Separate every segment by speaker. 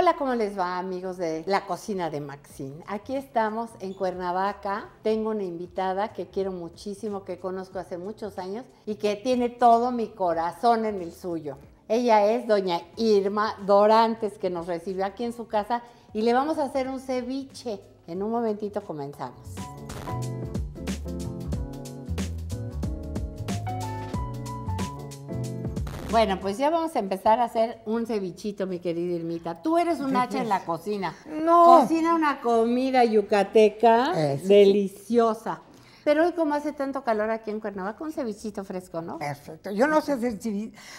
Speaker 1: Hola, ¿cómo les va amigos de la cocina de Maxine? Aquí estamos en Cuernavaca. Tengo una invitada que quiero muchísimo, que conozco hace muchos años y que tiene todo mi corazón en el suyo. Ella es doña Irma Dorantes, que nos recibió aquí en su casa y le vamos a hacer un ceviche. En un momentito comenzamos. Bueno, pues ya vamos a empezar a hacer un cevichito, mi querida Irmita. Tú eres un hacha en la cocina. No. Cocina una comida yucateca deliciosa. Pero hoy, como hace tanto calor aquí en Cuernavaca, un cevichito fresco, ¿no? Perfecto. Yo no sé hacer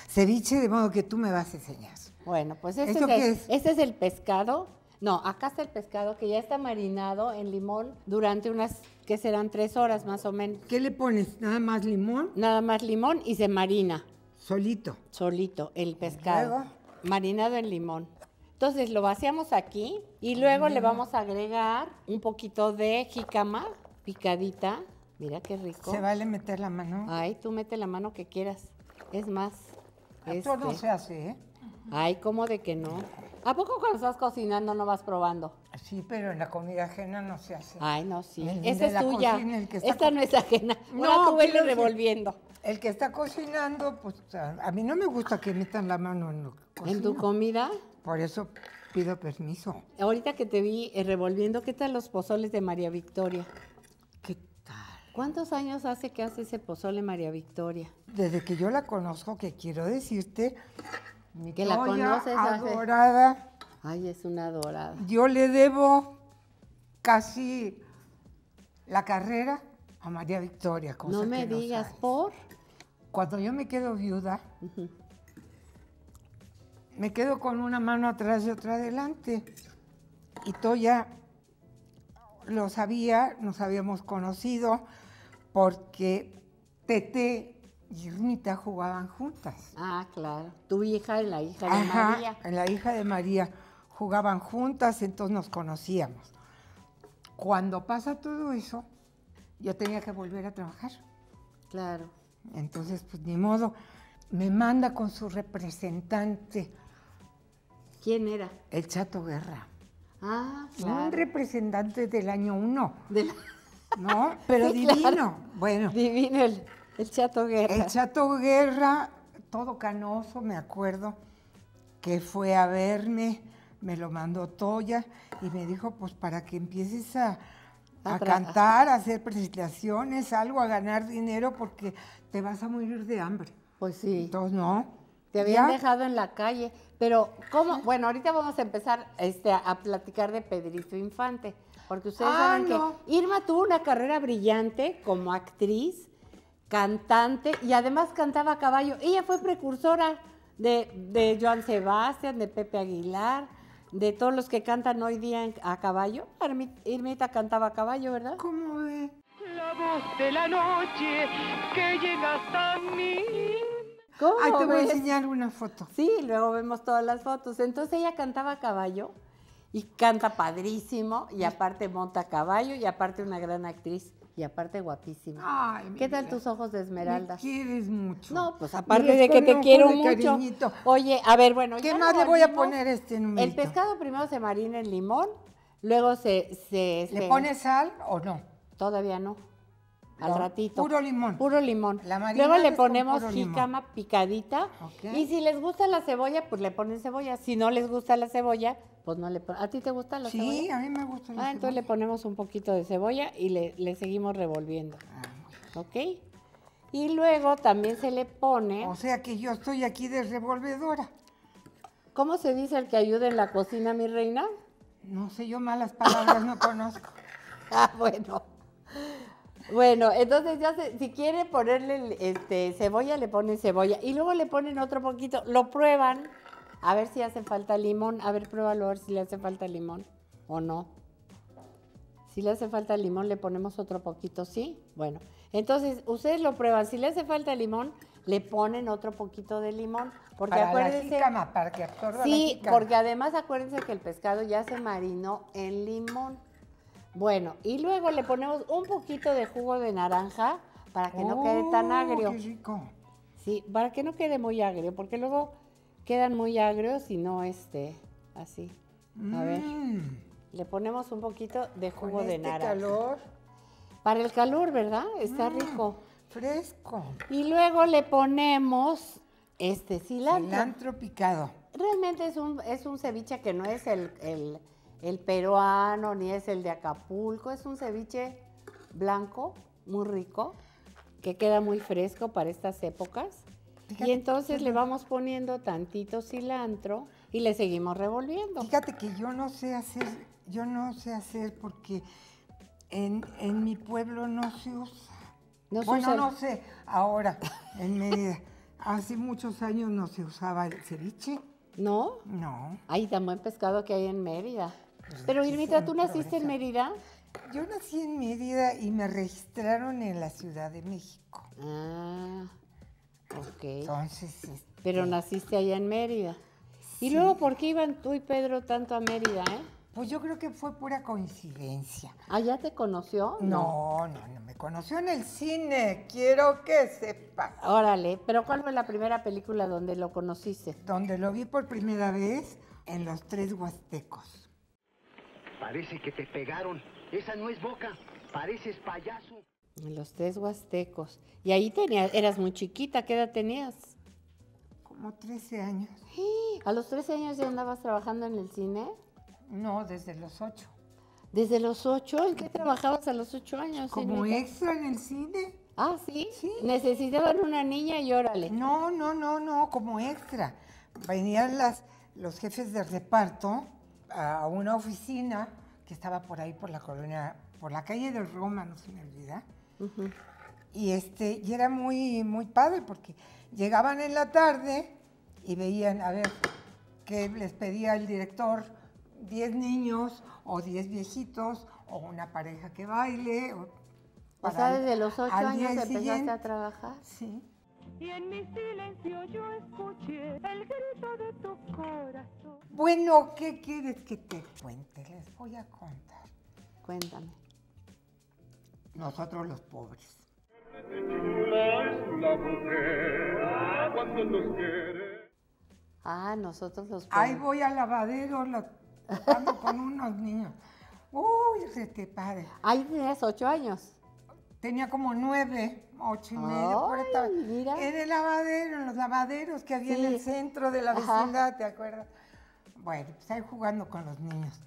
Speaker 1: ceviche, de modo que tú me vas a enseñar. Bueno, pues este, es, es? este es el pescado no, acá está el pescado que ya está marinado en limón durante unas, que serán tres horas más o menos. ¿Qué le pones? ¿Nada más limón? Nada más limón y se marina. Solito. Solito, el pescado. Marinado en limón. Entonces lo vaciamos aquí y luego le vamos a agregar un poquito de jicama picadita. Mira qué rico. Se vale meter la mano. Ay, tú mete la mano que quieras. Es más. Esto este. no se hace, ¿eh? Ay, ¿cómo de que no? ¿A poco cuando estás cocinando no vas probando? Sí, pero en la comida ajena no se hace. Ay, no, sí. Esa es tuya. Esta no es ajena. No, tú vele revolviendo. El que está cocinando, pues a, mí no me gusta que metan la mano en ¿En tu comida? Por eso pido permiso. Ahorita que te vi eh, revolviendo, ¿qué tal los pozoles de María Victoria? ¿Qué tal? ¿Cuántos años hace que hace ese pozole María Victoria? Desde que yo la conozco, que quiero decirte que la Adorada. Ay, es una adorada. Yo le debo casi la carrera a María Victoria. Cosa no me digas por. Cuando yo me quedo viuda, me quedo con una mano atrás y otra adelante. Y Toya lo sabía, nos habíamos conocido, porque Tete y tía jugaban juntas. Ah, claro. Tu hija y la hija de Ajá, en La hija de María jugaban juntas, entonces nos conocíamos. Cuando pasa todo eso, yo tenía que volver a trabajar. Claro. Entonces, pues ni modo. Me manda con su representante. ¿Quién era? El Chato Guerra. Ah, claro. Un representante del año uno. ¿No? Pero divino. Bueno. Divino el el Chato Guerra. El Chato Guerra, todo canoso, me acuerdo, que fue a verme, me lo mandó Toya y me dijo, pues para que empieces a,
Speaker 2: cantar,
Speaker 1: a hacer presentaciones, algo, a ganar dinero, porque te vas a morir de hambre. Pues sí. Entonces, no. Te habían dejado en la calle. Pero, ¿cómo? Bueno, ahorita vamos a empezar este, a platicar de Pedrito Infante, porque ustedes ah, saben que Irma tuvo una carrera brillante como actriz, cantante y además cantaba a caballo. Ella fue precursora de, Joan Sebastián, de Pepe Aguilar, de todos los que cantan hoy día a caballo. Irmita cantaba a caballo, ¿verdad? ¿Cómo de? La voz de la noche que llega hasta mí. ¿Cómo Ahí te voy a enseñar una foto. Sí, luego vemos todas las fotos. Entonces ella cantaba a caballo y canta padrísimo y aparte monta a caballo y aparte una gran actriz. Y aparte guapísima. ¿Qué tal tus ojos de esmeralda? Me quieres mucho. No, pues aparte de que te quiero mucho. Cariñito. Oye, a ver, bueno. ¿Qué más le voy a poner este número? El pescado primero se marina en limón, luego se... ¿Le este, pone sal o no? Todavía no. Al ratito. Puro limón. Puro limón. luego le ponemos jicama picadita. Y si les gusta la cebolla, pues le ponen cebolla. Si no les gusta la cebolla, pues, ¿A ti te gusta la cebolla? Sí, a mí me gusta la Ah, entonces le ponemos un poquito de cebolla y le, seguimos revolviendo. Ah, ¿Ok? Y luego también se le pone... O sea que yo estoy aquí de revolvedora. ¿Cómo se dice el que ayude en la cocina, mi reina? No sé, yo malas palabras no conozco. Ah, bueno. Bueno, entonces ya se, si quiere ponerle este, cebolla, le ponen cebolla. Y luego le ponen otro poquito, lo prueban a ver si hace falta limón. A ver, pruébalo a ver si le hace falta limón o no. Si le hace falta limón, le ponemos otro poquito, ¿sí? Bueno, entonces ustedes lo prueban. Si le hace falta limón, le ponen otro poquito de limón. Porque para acuérdense. para que Sí, porque además acuérdense que el pescado ya se marinó en limón. Bueno, y luego le ponemos un poquito de jugo de naranja para que no quede tan ¡Oh, agrio. Sí, para que no quede muy agrio, porque luego quedan muy agrios y no este, así. A ver. Mm. Le ponemos un poquito de jugo de de Para el calor. Para el calor, ¿verdad? Está mm, rico. Fresco. Y luego le ponemos este cilantro. Cilantro picado. Realmente es un, es un ceviche que no es el peruano ni es el de Acapulco. Es un ceviche blanco, muy rico, que queda muy fresco para estas épocas y entonces le vamos poniendo tantito cilantro y le seguimos revolviendo. Fíjate que yo no sé hacer, yo no sé hacer porque en, mi pueblo no se usa.
Speaker 2: bueno, no sé,
Speaker 1: ahora, en Mérida. hace muchos años no se usaba el ceviche. ¿No? No. Ay, tan buen pescado que hay en Mérida. Pues pero Irmita, ¿tú naciste en Mérida? Yo nací en Mérida y me registraron en la Ciudad de México. Ah. Ok. Entonces, este, Pero naciste allá en Mérida. ¿Y luego por qué iban tú y Pedro tanto a Mérida, eh? Pues yo creo que fue pura coincidencia. ¿Allá te conoció? No, no, no, me conoció en el cine, quiero que sepas. Órale, pero ¿cuál fue la primera película donde lo conociste? Donde lo vi por primera vez en Los Tres Huastecos. Parece que te pegaron. Esa no es boca, pareces payaso. Los tres huastecos. Y ahí tenías, eras muy chiquita, ¿qué edad tenías? Como 13 años. ¿A los 13 años ya andabas trabajando en el cine? No, desde los 8. ¿Desde los 8? ¿En qué trabajabas a los 8 años? Como extra en el cine. Ah, ¿sí? Necesitaban una niña y órale. No, no, no, no, como extra. Venían las, los jefes de reparto a una oficina que estaba por ahí, por la colonia, por la calle de Roma, no se me olvida y este, y era muy, muy padre porque llegaban en la tarde y veían, a ver, que les pedía el director 10 niños o 10 viejitos o una pareja que baile. O, sea, desde los 8 años empezaste a trabajar. Sí. Y en mi silencio yo escuché el grito de tu corazón. Bueno, ¿qué quieres que te cuente? Les voy a contar. Cuéntame nosotros los pobres. Ah, nosotros los pobres. Ahí voy al lavadero, jugando con unos niños. Uy, se te padre. Ahí tienes ocho años. Tenía como nueve, ocho y medio. En el lavadero, en los lavaderos que había en el centro de la vecindad, ¿te acuerdas? Bueno, pues ahí jugando con los niños.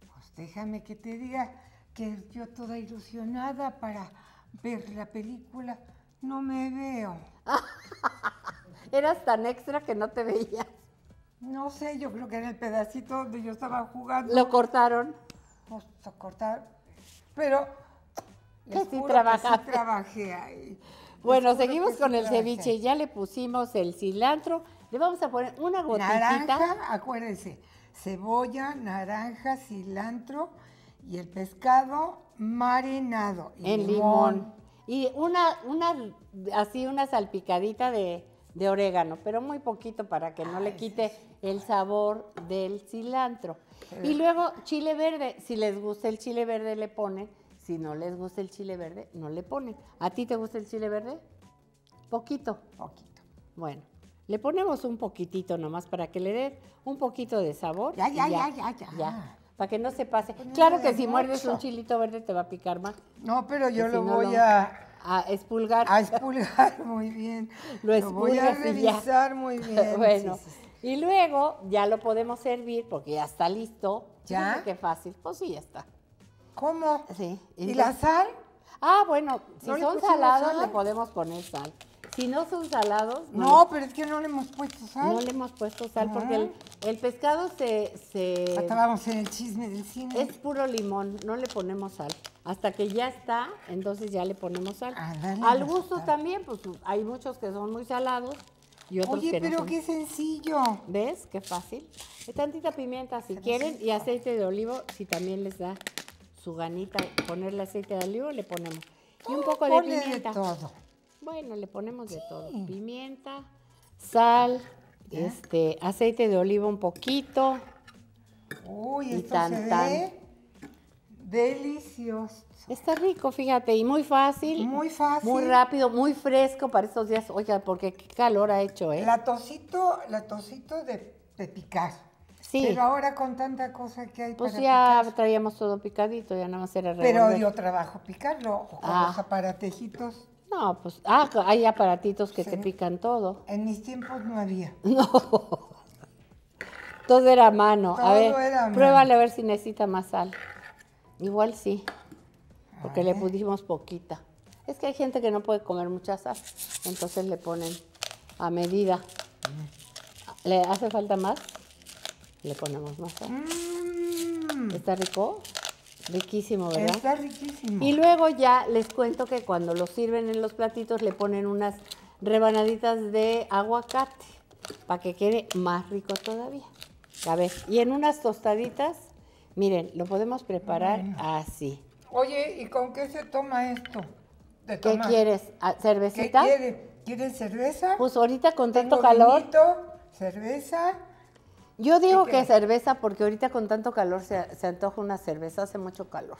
Speaker 1: Pues déjame que te diga que yo toda ilusionada para ver la película, no me veo. Eras tan extra que no te veías. No sé, yo creo que era el pedacito donde yo estaba jugando. Lo cortaron. Pues, lo cortaron, Pero sí, trabajé ahí. Bueno, seguimos con el ceviche. Ya le pusimos el cilantro. Le vamos a poner una gotita. Naranja, acuérdense. Cebolla, naranja, cilantro y el pescado marinado. El en limón. Y una, una, así una salpicadita de, orégano, pero muy poquito para que no le quite el sabor del cilantro. Y luego chile verde, si les gusta el chile verde le pone si no les gusta el chile verde no le pone ¿A ti te gusta el chile verde? Poquito. Poquito. Bueno, le ponemos un poquitito nomás para que le dé un poquito de sabor. ya, ya, ya. ya. ya para que no se pase. Pues claro que si muerdes un chilito verde te va a picar más. No, pero yo lo voy a... A expulgar. A espulgar muy bien. Lo, voy a revisar muy bien. bueno, y luego ya lo podemos servir porque ya está listo. ¿Ya? Qué fácil. Pues sí, ya está. ¿Cómo? Sí. ¿Y, la sal? Ah, bueno, si son salados le podemos poner sal. Si no son salados. No, pero es que no le hemos puesto sal. No le hemos puesto sal porque ah. el, pescado se, se. Acabamos ah, en el chisme del cine. Es puro limón, no le ponemos sal. Hasta que ya está, entonces ya le ponemos sal. Ah, Al gusto también, pues hay muchos que son muy salados. Y otros Oye, pero qué sencillo. ¿Ves? Qué fácil. Eh, tantita pimienta si quieren y aceite de olivo si también les da su ganita ponerle aceite de olivo, le ponemos. Y un poco de pimienta. todo. Bueno, le ponemos de todo. Pimienta, sal, este, aceite de oliva un poquito. Uy, y esto delicioso. Está rico, fíjate, y muy fácil. Muy fácil. Muy rápido, muy fresco para estos días. Oiga, porque qué calor ha hecho, ¿eh? La tosito, la tosito de, picar. Sí. Pero ahora con tanta cosa que hay pues ya traíamos todo picadito, ya nada más era revolver. Pero dio trabajo picarlo, con los ah. aparatejitos. No, pues ah, hay aparatitos que te pican todo. En mis tiempos no había. No. Todo era a mano. a ver, pruébale a ver si necesita más sal. Igual sí, porque le pudimos poquita. Es que hay gente que no puede comer mucha sal, entonces le ponen a medida. Mm. ¿Le hace falta más? Le ponemos más sal. Mm. ¿Está rico? Riquísimo, ¿verdad? Está riquísimo. Y luego ya les cuento que cuando lo sirven en los platitos le ponen unas rebanaditas de aguacate para que quede más rico todavía. A ver, y en unas tostaditas, miren, lo podemos preparar así. Oye, ¿y con qué se toma esto? ¿Qué quieres? ¿Cervecita? ¿Qué quieres? ¿Quieres cerveza? Pues ahorita con tanto calor. cerveza yo digo que cerveza porque ahorita con tanto calor se, se antoja una cerveza, hace mucho calor.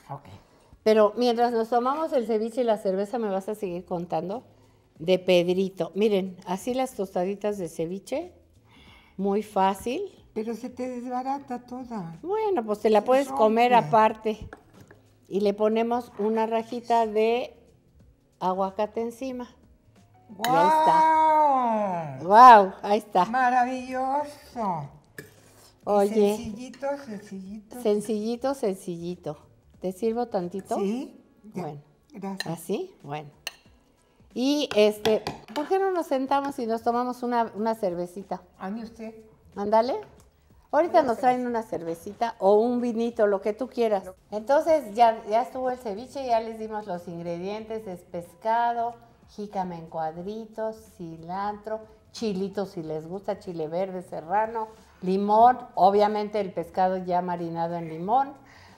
Speaker 1: Pero mientras nos tomamos el ceviche y la cerveza, me vas a seguir contando de Pedrito. Miren, así las tostaditas de ceviche, muy fácil. Pero se te desbarata toda. Bueno, pues te la puedes comer aparte. Y le ponemos una rajita de aguacate encima. Wow. ¡Guau! ¡Wow! Ahí está. Maravilloso. Oye. Sencillito, sencillito. Sencillito, sencillito. ¿Te sirvo tantito? Sí. Bueno. Gracias. ¿Así? Bueno. Y este, ¿por qué no nos sentamos y nos tomamos una, una cervecita? A mí usted. Ándale. Ahorita nos traen una cervecita o un vinito, lo que tú quieras. Entonces ya, ya estuvo el ceviche, ya les dimos los ingredientes, es pescado, jícame en cuadritos, cilantro, chilito si les gusta, chile verde, serrano, limón, obviamente el pescado ya marinado en limón.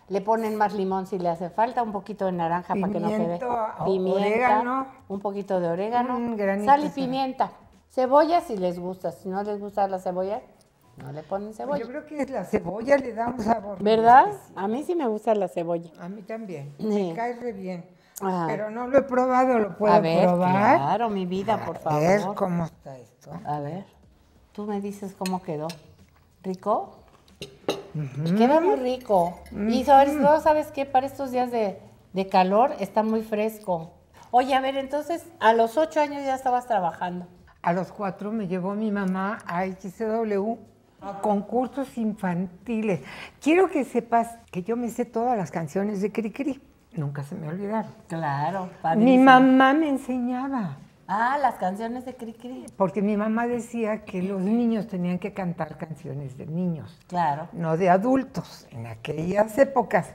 Speaker 1: Le ponen más limón si le hace falta, un poquito de naranja para que no quede. Pimienta, un poquito de orégano, sal y pimienta. Cebolla si les gusta, si no les gusta la cebolla, no le ponen pues cebolla. Yo creo que la cebolla le da un sabor. ¿Verdad? A mí sí me gusta la cebolla. A mí también. Me cae re bien. Ah. Pero no lo he probado, lo puedo A ver, Claro, mi vida, por favor. A ver cómo está esto. A ver. Tú me dices cómo quedó rico. Queda muy rico. Y sobre todo, ¿sabes qué? Para estos días de, calor está muy fresco. Oye, a ver, entonces, a los ocho años ya estabas trabajando. A los cuatro me llevó mi mamá a XCW a concursos infantiles. Quiero que sepas que yo me sé todas las canciones de Cri Cri, Nunca se me olvidaron. Claro, padrísimo. Mi mamá me enseñaba. Ah, las canciones de Cri Cri. Porque mi mamá decía que los niños tenían que cantar canciones de niños. Claro. No de adultos, en aquellas épocas.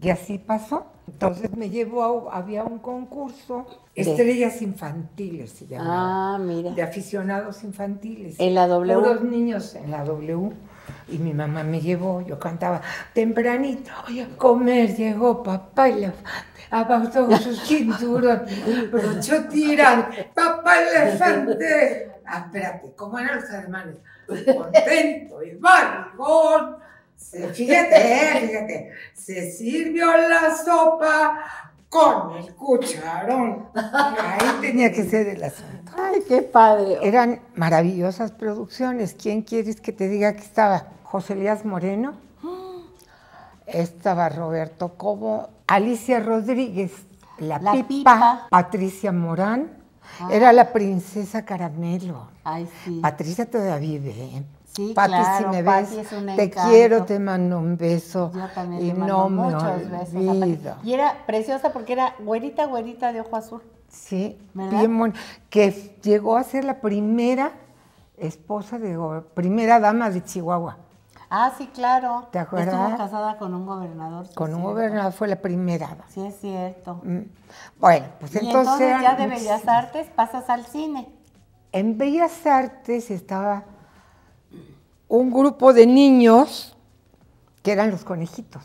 Speaker 1: Y así pasó. Entonces me llevó a, había un concurso, Estrellas Infantiles se llamaba. Ah, mira. De aficionados infantiles. En la W. Puros niños en la W y mi mamá me llevó, yo cantaba tempranito, voy a comer llegó papá y la apartó su cinturón, brochó tiran, papá elefante. Ah, espérate, ¿cómo eran los alemanes? Contento, y barrigón. Fíjate, eh, fíjate, se sirvió la sopa con el cucharón. Ahí tenía que ser el asunto. Ay, qué padre. Eran maravillosas producciones. ¿Quién quieres que te diga que estaba? José Elías Moreno. Estaba Roberto Cobo, Alicia Rodríguez, la, pipa, Patricia Morán. Ah. Era la princesa Caramelo. Ay, sí. Patricia todavía vive. Sí, si me ves, te quiero, te mando un beso. y te mando no muchos besos. Y era preciosa porque era güerita, güerita de ojo azul. Sí, bien Que llegó a ser la primera esposa de primera dama de Chihuahua. Ah, sí, claro. ¿Te acuerdas? Estuvo casada con un gobernador. con un gobernador fue la primera. Sí, es cierto. Mm. Bueno, pues entonces. entonces ya de Bellas Artes pasas al cine. En Bellas Artes estaba un grupo de niños que eran los conejitos.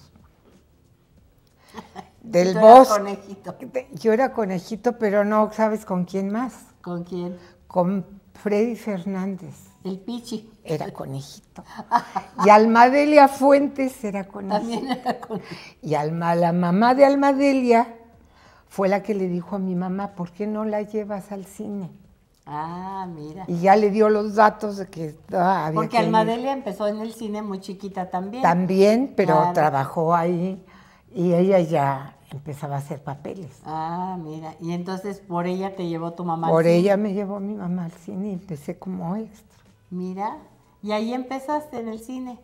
Speaker 1: del yo Era conejito. Yo era conejito, pero no sabes con quién más. ¿Con quién? Con Freddy Fernández. El Pichi. Era conejito. y Almadelia Fuentes era conejito. También era conejito. Y la mamá de Almadelia fue la que le dijo a mi mamá, ¿por qué no la llevas al cine? Ah, mira. Y ya le dio los datos de que ah, había Porque Almadelia empezó en el cine muy chiquita también. También, pero trabajó ahí y ella ya empezaba a hacer papeles. Ah, mira, y entonces por ella te llevó tu mamá al cine. Por ella me llevó mi mamá al cine y empecé como extra. Mira, y ahí empezaste en el cine.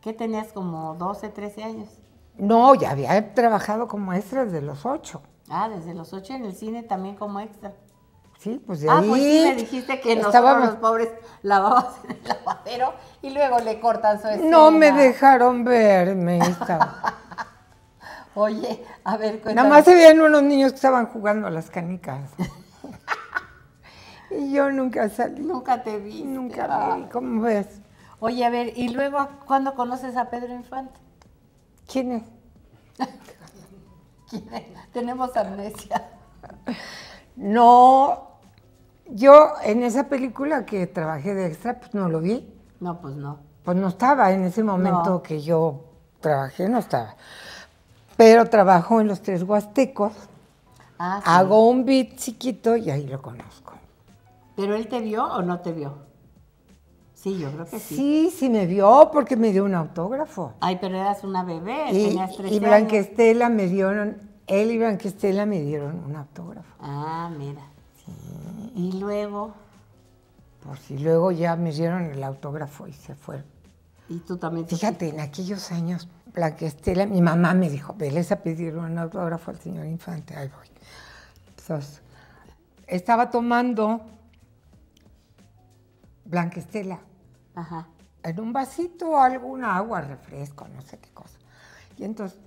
Speaker 1: ¿Qué tenías como 12, 13 años? No, ya había trabajado como extra desde los 8. Ah, desde los 8 en el cine también como extra. Sí, pues ah, ahí. Ah, pues sí, me dijiste que estábamos... los pobres lavabas en el lavadero y luego le cortan su escena. No me dejaron verme Oye, a ver, Nada más se veían unos niños que estaban jugando a las canicas. y yo nunca salí. Nunca te vi. Nunca ah. vi, ¿cómo ves? Oye, a ver, ¿y luego cuándo conoces a Pedro Infante? ¿Quién es? ¿Quién es? Tenemos amnesia. No, yo en esa película que trabajé de extra, pues no lo vi. No, pues no. Pues no estaba en ese momento que yo trabajé, no estaba pero trabajo en los Tres Huastecos. Ah, Hago un beat chiquito y ahí lo conozco. ¿Pero él te vio o no te vio? Sí, yo creo que sí. Sí, sí me vio porque me dio un autógrafo. Ay, pero eras una bebé, y, tres Y Blanquestela me dieron, él y Blanquestela me dieron un autógrafo. Ah, mira. Sí. Y luego. Pues sí, luego ya me dieron el autógrafo y se fueron. Y tú también. Fíjate, en aquellos años Blanquestela, mi mamá me dijo, veles a pedir un autógrafo al señor Infante, ahí voy. Entonces, estaba tomando Blanquestela en un vasito, o alguna agua, refresco, no sé qué cosa. Y entonces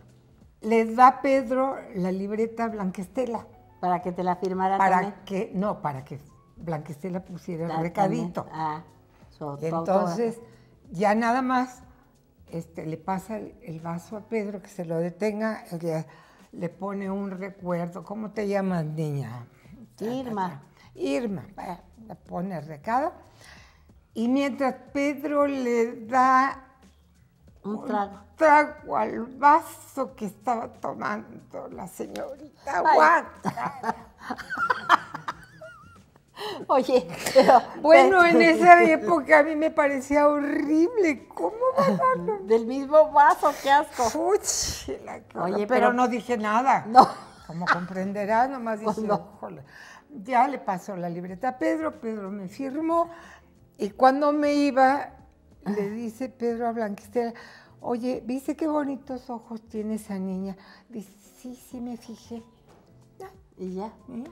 Speaker 1: les da Pedro la libreta Blanquestela. Para que te la firmara para que No, para que Blanquestela pusiera el recadito. Ah, entonces, ya nada más este, le pasa el, vaso a Pedro, que se lo detenga, le, le pone un recuerdo. ¿Cómo te llamas, niña? Irma. Irma, le pone el recado. Y mientras Pedro le da un trago. al vaso que estaba tomando la señorita Guata. Oye, pero... Bueno, pues, en esa época a mí me parecía horrible. ¿Cómo bajarlo? Del mismo vaso, qué asco. Oye, pero, no dije nada. No. Como comprenderá, nomás pues dije, Ya le pasó la libreta a Pedro, Pedro me firmó. Y cuando me iba, le dice Pedro a Blanquistela, oye, ¿viste qué bonitos ojos tiene esa niña? Dice, sí, sí me fijé. Y ya, ¿eh?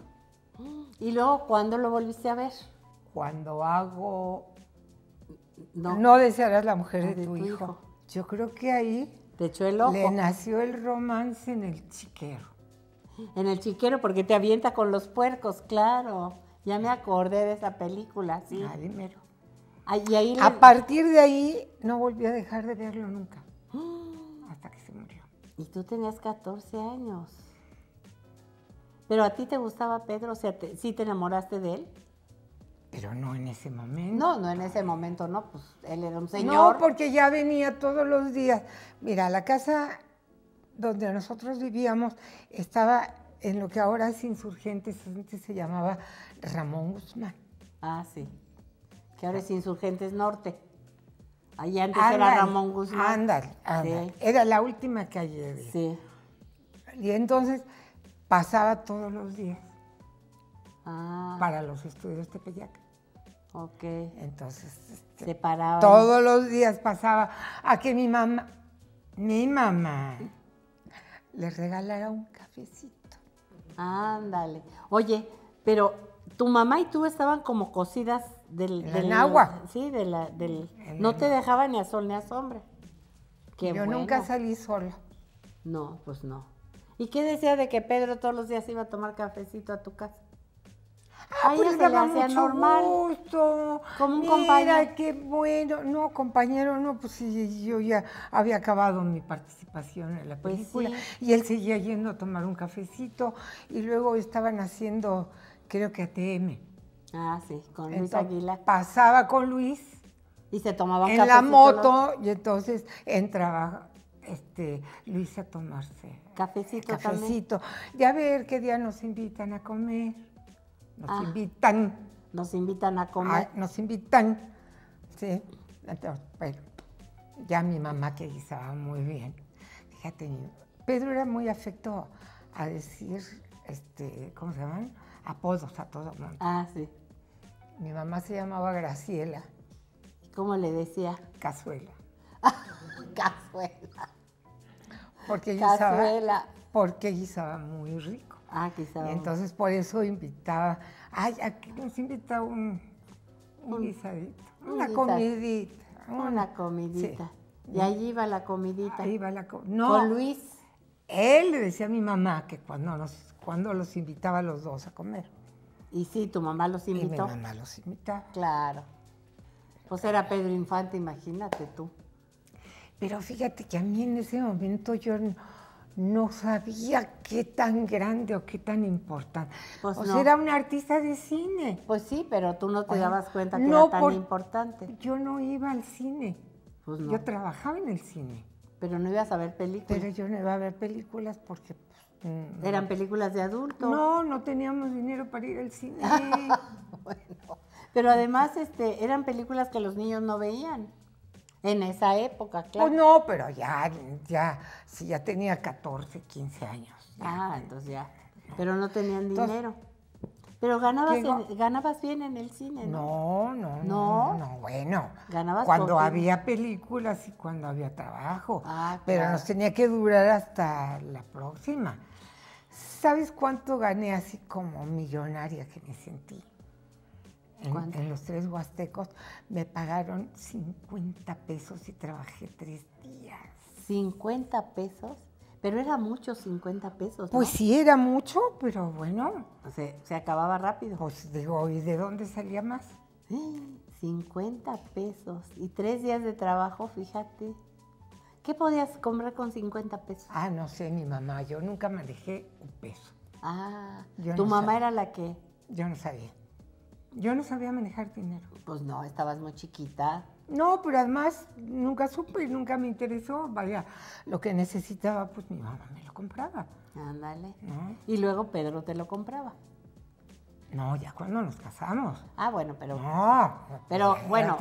Speaker 1: ¿Y luego cuándo lo volviste a ver? Cuando hago... No, desearás la mujer ah, de, tu, hijo. Yo creo que ahí ¿Te echó el ojo? le nació el romance en el chiquero. En el chiquero, porque te avienta con los puercos, claro. Ya me acordé de esa película, sí. Ah, ahí, a partir de ahí no volví a dejar de verlo nunca. Hasta que se murió. Y tú tenías 14 años. ¿Pero a ti te gustaba Pedro? O sea, ¿sí te enamoraste de él? Pero no en ese momento. No, no en ese momento, no, pues él era un señor. No, porque ya venía todos los días. Mira, la casa donde nosotros vivíamos estaba en lo que ahora es Insurgentes, antes se llamaba Ramón Guzmán. Ah, sí. Que ahora es Insurgentes Norte. Allá antes era Ramón Guzmán. Ándale, Era la última calle. Sí. Y entonces pasaba todos los días ah. para los estudios de Tepeyac. Ok. Entonces, este, Se todos los días pasaba a que mi mamá, mi mamá, le regalara un cafecito. Ándale. Oye, pero tu mamá y tú estaban como cocidas del, En agua. Sí, de la, del. no te dejaba ni a sol ni a sombra. Yo nunca salí sola. No, pues no. ¿Y qué decía de que Pedro todos los días iba a tomar cafecito a tu casa?
Speaker 2: Ah, pues se normal.
Speaker 1: Gusto. Como un Mira, compañero. qué bueno. No, compañero, no, pues yo ya había acabado mi participación en la pues película. Y él seguía yendo a tomar un cafecito. Y luego estaban haciendo, creo que ATM. Ah, sí, con Luis Aguilar. Pasaba con Luis. Y se tomaba En la moto, y entonces entraba este, Luis a tomarse Cafecito, Cafecito. Ya a ver qué día nos invitan a comer. Nos ah. invitan. Nos invitan a comer. nos invitan. Sí. ya mi mamá que guisaba muy bien. Fíjate, Pedro era muy afecto a decir, este, ¿cómo se llaman? Apodos a todo mundo. Ah, sí. Mi mamá se llamaba Graciela. ¿Y cómo le decía? Cazuela. Cazuela. Porque guisaba, porque muy rico. Ah, guisaba. Y entonces por eso invitaba, ay, aquí nos invita un, un, guisadito, una comidita. Una, comidita. Y allí iba la comidita. Ahí iba la comidita. No, Con Luis. Él le decía a mi mamá que cuando, cuando los invitaba a los dos a comer. Y sí, tu mamá los invitó. Y mi mamá los invitaba. Claro. Pues era Pedro Infante, imagínate tú. Pero fíjate que a mí en ese momento yo no sabía qué tan grande o qué tan importante. Pues era una artista de cine. Pues sí, pero tú no te dabas cuenta que era tan importante. Yo no iba al cine. Pues no. Yo trabajaba en el cine. Pero no ibas a ver películas. Pero yo no iba a ver películas porque... Pues, mm, ¿Eran películas de adultos. No, no teníamos dinero para ir al cine. pero además este, eran películas que los niños no veían. En esa época, pues claro. no, pero ya, ya, si ya tenía 14, 15 años. Ah, entonces ya. Pero no tenían dinero. Pero ganabas, bien en el cine, ¿no? No, no, no, no, no bueno. Ganabas cuando había películas y cuando había trabajo. Ah, Pero nos tenía que durar hasta la próxima. ¿Sabes cuánto gané así como millonaria que me sentí? en los tres huastecos me pagaron 50 pesos y trabajé tres días. 50 pesos, pero era mucho 50 pesos. Pues sí, era mucho, pero bueno. Se, acababa rápido. Pues digo, ¿y de dónde salía más? 50 pesos y tres días de trabajo, fíjate. ¿Qué podías comprar con 50 pesos? Ah, no sé, mi mamá, yo nunca manejé un peso. Ah, ¿tu mamá era la que? Yo no sabía. Yo no sabía manejar dinero. Pues no, estabas muy chiquita. No, pero además nunca supe, nunca me interesó. Vaya, lo que necesitaba, pues mi mamá me lo compraba. Ándale. Y luego Pedro te lo compraba. No, ya cuando nos casamos. Ah, bueno, pero. pero bueno,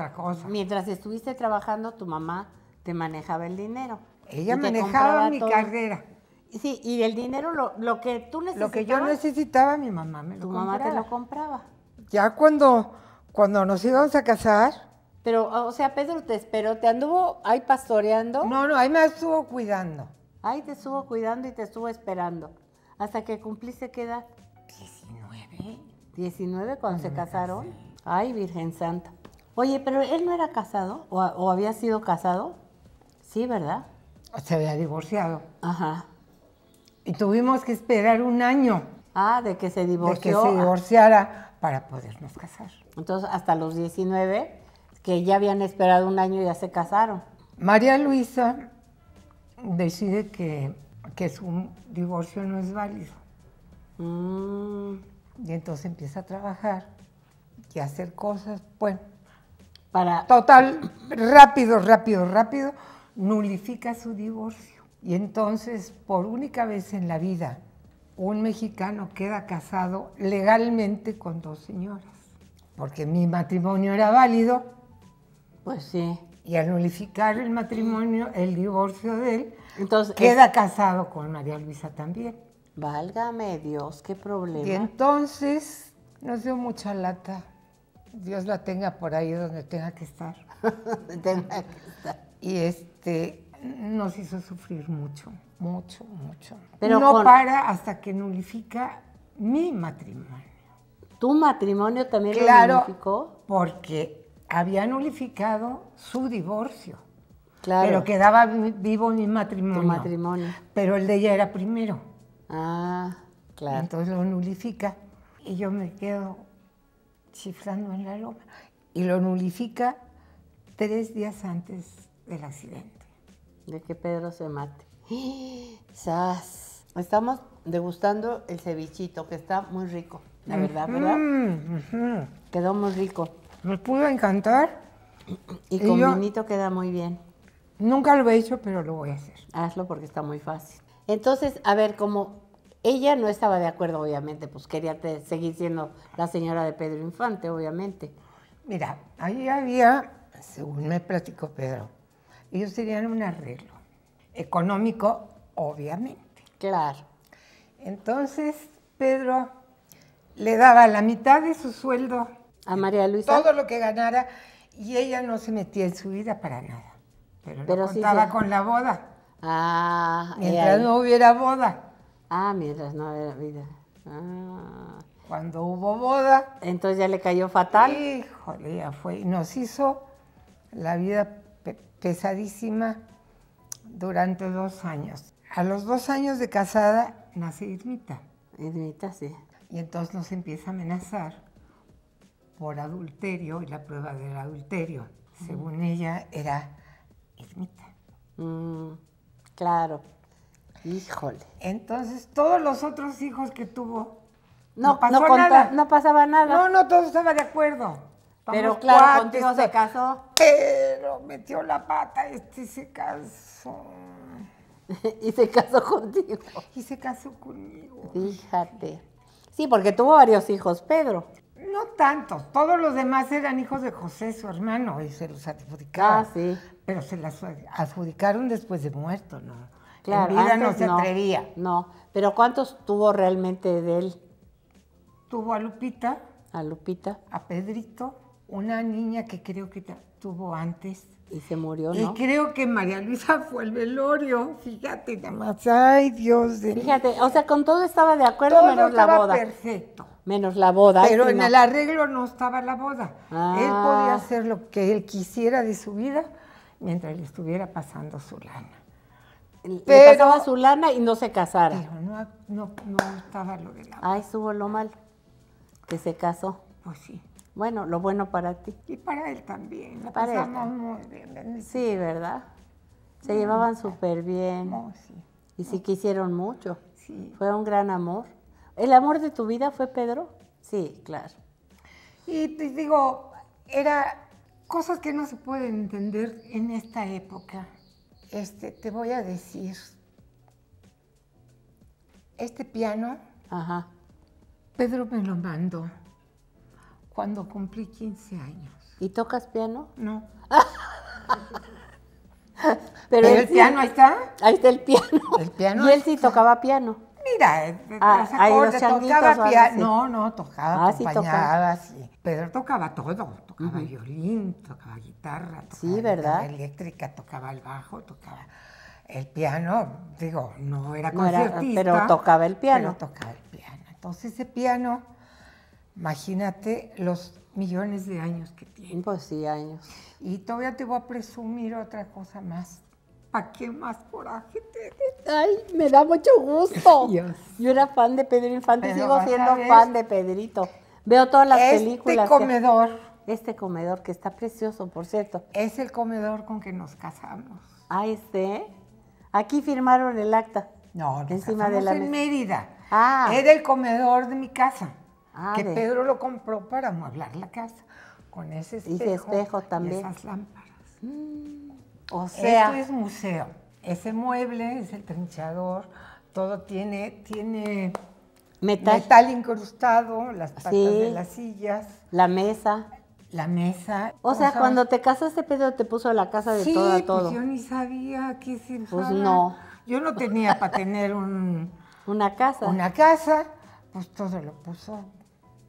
Speaker 1: mientras estuviste trabajando, tu mamá te manejaba el dinero. Ella manejaba mi carrera. Sí, y el dinero, lo, que tú necesitabas. Lo que yo necesitaba, mi mamá me lo compraba. Tu mamá te lo compraba ya cuando, cuando nos íbamos a casar. Pero, o sea, Pedro te esperó, te anduvo ahí pastoreando. No, no, ahí me estuvo cuidando. Ahí te estuvo cuidando y te estuvo esperando. ¿Hasta que cumpliste qué edad? 19. 19 cuando se casaron. Ay, Virgen Santa. Oye, pero él no era casado o, había sido casado. Sí, ¿verdad? Se había divorciado. Ajá. Y tuvimos que esperar un año. Ah, de que se divorció. De que se divorciara para podernos casar. Entonces, hasta los 19, que ya habían esperado un año, ya se casaron. María Luisa decide que, que su divorcio no es válido. Mm. Y entonces empieza a trabajar y a hacer cosas, bueno, para... Total, rápido, rápido, rápido, nulifica su divorcio. Y entonces, por única vez en la vida, un mexicano queda casado legalmente con dos señoras, porque mi matrimonio era válido. Pues sí. Y al nulificar el matrimonio, el divorcio de él, entonces, queda casado con María Luisa también. Válgame Dios, qué problema. Y entonces nos dio mucha lata. Dios la tenga por ahí donde tenga que estar. donde tenga que estar. Y este nos hizo sufrir mucho. Mucho, mucho. Pero no para hasta que nulifica mi matrimonio. ¿Tu matrimonio también lo nulificó? Porque había nulificado su divorcio. Claro. Pero quedaba vivo mi matrimonio. Tu matrimonio. Pero el de ella era primero. Ah, claro. Entonces lo nulifica y yo me quedo chiflando en la loma. Y lo nulifica tres días antes del accidente. De que Pedro se mate. Estamos degustando el cevichito, que está muy rico, la verdad, ¿verdad? Mm, Quedó muy rico. Nos pudo encantar. Y, con vinito queda muy bien. Nunca lo he hecho, pero lo voy a hacer. Hazlo porque está muy fácil. Entonces, a ver, como ella no estaba de acuerdo, obviamente, pues quería seguir siendo la señora de Pedro Infante, obviamente. Mira, ahí había, según me platicó Pedro, ellos tenían un arreglo económico, obviamente. Claro. Entonces, Pedro le daba la mitad de su sueldo a María Luisa. Todo lo que ganara y ella no se metía en su vida para nada. Pero, Pero contaba con la boda. Ah, mientras no hubiera boda. Ah, mientras no hubiera vida. Ah. Cuando hubo boda. Entonces ya le cayó fatal. Híjole, fue. Y nos hizo la vida pesadísima durante dos años. A los dos años de casada nace Irmita. Irmita, sí. Y entonces nos empieza a amenazar por adulterio y la prueba del adulterio. Según ella, era Irmita. Mm, claro. Híjole. Entonces, todos los otros hijos que tuvo. No, pasó nada. no pasaba nada. No, no, todo estaba de acuerdo.
Speaker 2: Pero claro, contigo se casó.
Speaker 1: Pero metió la pata, este se casó. y se casó contigo. Y se casó conmigo. Fíjate. Sí, porque tuvo varios hijos, Pedro. No tantos, todos los demás eran hijos de José, su hermano, y se los adjudicaron. Ah, sí. Pero se las adjudicaron después de muerto, ¿no? Claro, en vida no se atrevía. No, pero ¿cuántos tuvo realmente de él? Tuvo a Lupita. A Lupita. A Pedrito una niña que creo que tuvo antes. Y se murió, ¿no? Y creo que María Luisa fue el velorio, fíjate nada más. Ay, Dios de Fíjate, o sea, con todo estaba de acuerdo menos la boda. perfecto. Menos la boda. Pero en el arreglo no estaba la boda. Él ah. podía hacer lo que él quisiera de su vida mientras le estuviera pasando su lana. Le pasaba su lana y no se casara. Pero no, estaba lo de la ah, boda. Ay, estuvo lo mal, que se casó. Pues sí bueno, lo bueno para ti. Y para él también, pasamos muy bien. Sí, ¿verdad? Se llevaban súper bien. sí. Y sí quisieron mucho. Sí. Fue un gran amor. ¿El amor de tu vida fue Pedro? Sí, claro. Y te digo, era cosas que no se pueden entender en esta época. Este, te voy a decir, este piano, Ajá. Pedro me lo mandó cuando cumplí 15 años. ¿Y tocas piano? No. Pero, el, piano ahí está. Ahí está el piano. El piano. Y él sí tocaba piano. Mira, eh, eh, ah, ahí tocaba piano. No, no, tocaba, ah, acompañaba, sí, Pedro tocaba todo, tocaba violín, tocaba guitarra, tocaba sí, eléctrica, tocaba el bajo, tocaba el piano, digo, no era concertista. pero tocaba el piano. Pero tocaba el piano. Entonces ese piano Imagínate los millones de años que tiene. Pues sí, años. Y todavía te voy a presumir otra cosa más. ¿Para qué más coraje te Ay, me da mucho gusto. Yo era fan de Pedro Infante, sigo siendo fan de Pedrito. Veo todas las este películas. Este comedor. este comedor que está precioso, por cierto. Es el comedor con que nos casamos. Ah, este. ¿eh? Aquí firmaron el acta. No, nos encima de la en Mérida. Ah. Era el comedor de mi casa. Ah, que Pedro lo compró para amueblar la casa con ese espejo, también. y esas lámparas. Mm, o sea, esto es museo. Ese mueble es el trinchador, todo tiene tiene metal, incrustado, las patas de las sillas, la mesa. La mesa. O sea, cuando te casaste, Pedro te puso la casa de todo a pues todo. yo ni sabía que sin Pues no. Yo no tenía para tener un, una casa. Una casa, pues todo lo puso.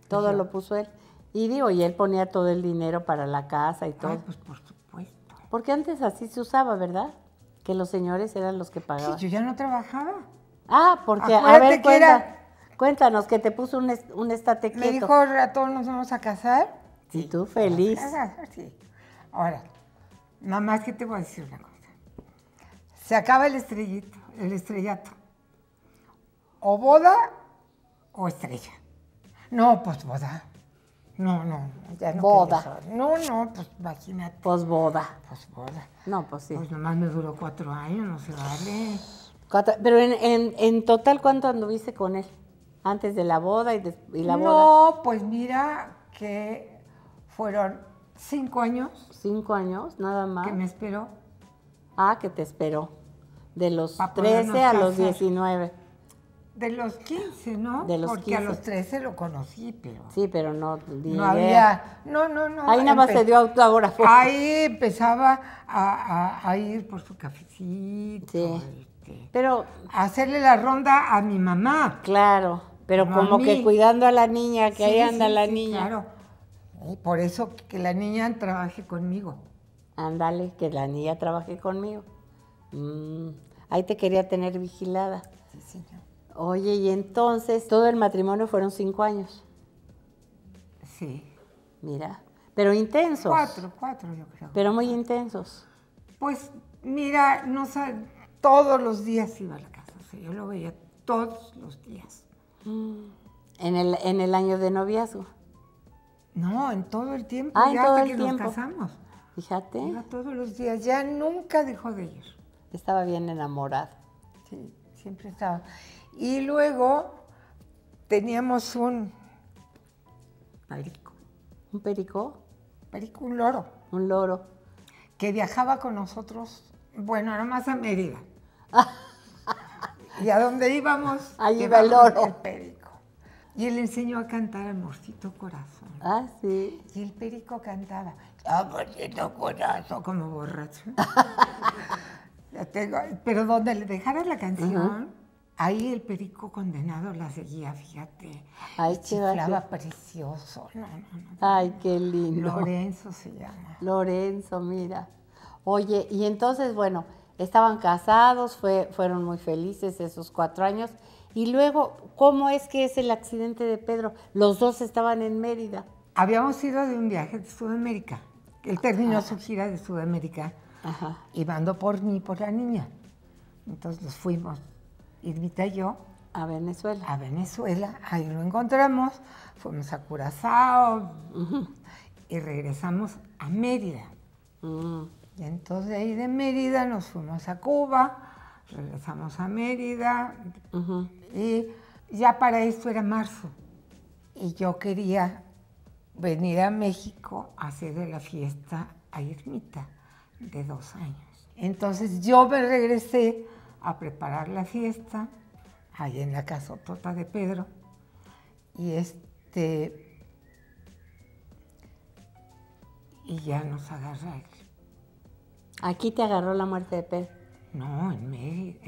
Speaker 1: Todo lo puso él. Y digo, y él ponía todo el dinero para la casa y todo. pues por supuesto. Porque antes así se usaba, ¿verdad? Que los señores eran los que pagaban. Sí, yo ya no trabajaba. Ah, porque, a ver, era... cuéntanos, que te puso un, un estate Me dijo, ratón, nos vamos a casar. Sí, y tú feliz. Ahora, nada más que te voy a decir una cosa. Se acaba el estrellito, el estrellato. O boda o estrella. No, pues boda. No, no, ya no. Boda. no, no, pues imagínate. Pues boda. Pues boda. No, pues sí. Pues nomás me duró cuatro años, no se vale. pero en, en, en total, ¿cuánto anduviste con él? Antes de la boda y, y la boda. No, pues mira que fueron cinco años. Cinco años, nada más. Que me esperó. Ah, que te esperó. De los trece a los diecinueve. De los 15, ¿no? Porque a los 13 lo conocí, pero. Sí, pero no. No había. No, no, no. Ahí nada más se dio autógrafo. Ahí empezaba a, ir por su cafecito. Sí. Este, pero. hacerle la ronda a mi mamá. Claro, pero como que cuidando a la niña, que ahí anda la niña. Claro. Y por eso que la niña trabaje conmigo. Ándale, que la niña trabaje conmigo. Mm, ahí te quería tener vigilada. Oye, y entonces todo el matrimonio fueron cinco años. Sí. Mira, pero intensos. Cuatro, cuatro yo creo. Pero muy intensos. Pues mira, no sé, todos los días iba a la casa, yo lo veía todos los días. Mm. ¿En, el, en el año de noviazgo. No, en todo el tiempo, ah, en todo el que nos casamos. Fíjate. todos los días, ya nunca dejó de ir. Estaba bien enamorada. Sí, siempre estaba. Y luego teníamos un perico. ¿Un perico? Perico, un loro. Un loro. Que viajaba con nosotros, bueno, nada más a Mérida. y a donde íbamos, ahí iba el loro. El perico. Y él le enseñó a cantar al Morcito Corazón. Ah, sí. Y el perico cantaba Amorcito Corazón, como borracho. pero donde le dejara la canción. Ahí el perico condenado la seguía, fíjate. Ay, Chiflaba precioso. Ay, qué lindo. Lorenzo se llama. Lorenzo, mira. Oye, y entonces, bueno, estaban casados, fue, fueron muy felices esos cuatro años. Y luego, ¿cómo es que es el accidente de Pedro? Los dos estaban en Mérida. Habíamos ido de un viaje de Sudamérica. Él terminó su gira de Sudamérica Ajá. y mandó por mí, por la niña. Entonces nos fuimos Irmita y yo. A Venezuela. A Venezuela, ahí lo encontramos, fuimos a Curazao y regresamos a Mérida. Mm. Y entonces ahí de Mérida nos fuimos a Cuba, regresamos a Mérida y ya para esto era marzo. Y yo quería venir a México a hacer de la fiesta a Irmita de dos años. Entonces yo me regresé a preparar la fiesta ahí en la casa casotota de Pedro. Y este. Y ya nos agarra él. ¿Aquí te agarró la muerte de Pedro? No, en,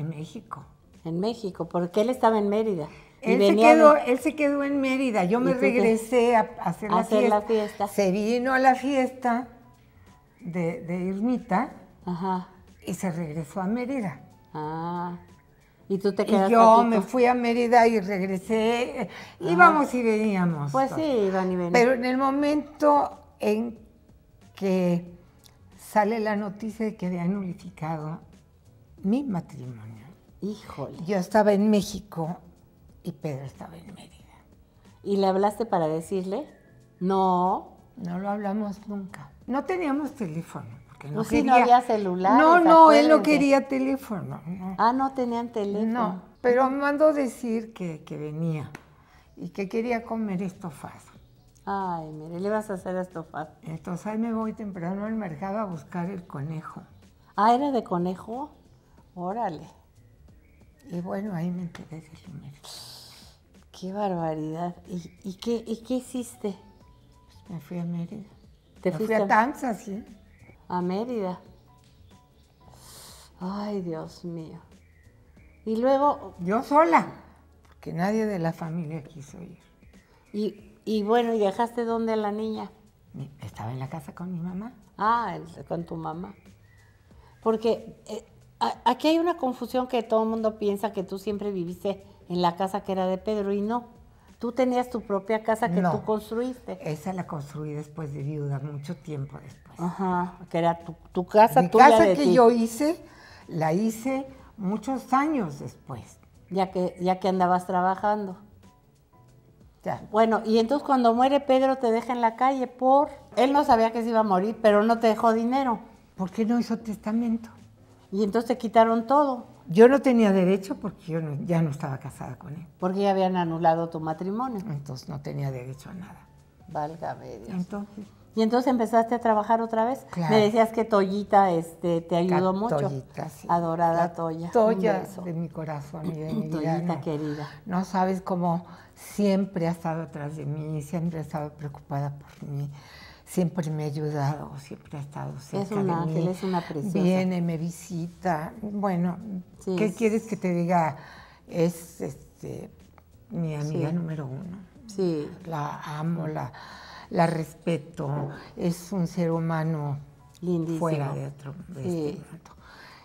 Speaker 1: México. En México, porque él estaba en Mérida. Él se, quedó, él se quedó en Mérida. Yo me regresé a, hacer, la, fiesta. Se vino a la fiesta de, Irmita y se regresó a Mérida. Ah. Y tú te quedaste. Y yo me fui a Mérida y regresé. Íbamos y veníamos. Pues sí, iban y venían. Pero en el momento en que sale la noticia de que había nulificado mi matrimonio. Híjole. Yo estaba en México y Pedro estaba en Mérida. ¿Y le hablaste para decirle? No. No lo hablamos nunca. No teníamos teléfono no Si pues no había celular. No, no, él no quería teléfono. Ah, no tenían teléfono. No, pero me mandó decir que, venía y que quería comer estofado. Ay, mire, le vas a hacer estofado. Entonces ahí me voy temprano al mercado a buscar el conejo. Ah, ¿era de conejo? Órale. Y bueno, ahí me enteré del Qué barbaridad. ¿Y, qué, qué, hiciste? Pues me fui a Mérida. ¿Te me fui a Tanzas, sí a Mérida. Ay, Dios mío. Y luego... Yo sola, porque nadie de la familia quiso ir. Y, bueno, ¿y dejaste dónde a la niña? Estaba en la casa con mi mamá. Ah, con tu mamá. Porque eh, aquí hay una confusión que todo el mundo piensa que tú siempre viviste en la casa que era de Pedro y no. Tú tenías tu propia casa que tú construiste. Esa la construí después de viuda, mucho tiempo después. Ajá, que era tu, tu casa, Mi casa que yo hice, la hice muchos años después. Ya que, ya que andabas trabajando. Ya. Bueno, y entonces cuando muere Pedro te deja en la calle por... Él no sabía que se iba a morir, pero no te dejó dinero. ¿Por qué no hizo testamento? Y entonces te quitaron todo. Yo no tenía derecho porque yo ya no estaba casada con él. Porque ya habían anulado tu matrimonio. Entonces no tenía derecho a nada. Válgame Dios. y entonces empezaste a trabajar otra vez. Me decías que Toyita este, te ayudó mucho. Toyita, sí. Adorada Toya. Toya de mi corazón y mi Toyita querida. No sabes cómo siempre ha estado atrás de mí, siempre ha estado preocupada por mí siempre me ha ayudado, siempre ha estado cerca es un ángel, Es una preciosa. Viene, me visita. Bueno, ¿qué quieres que te diga? Es este, mi amiga número uno. Sí. La amo, la, la respeto. Es un ser humano Lindísimo. fuera de otro este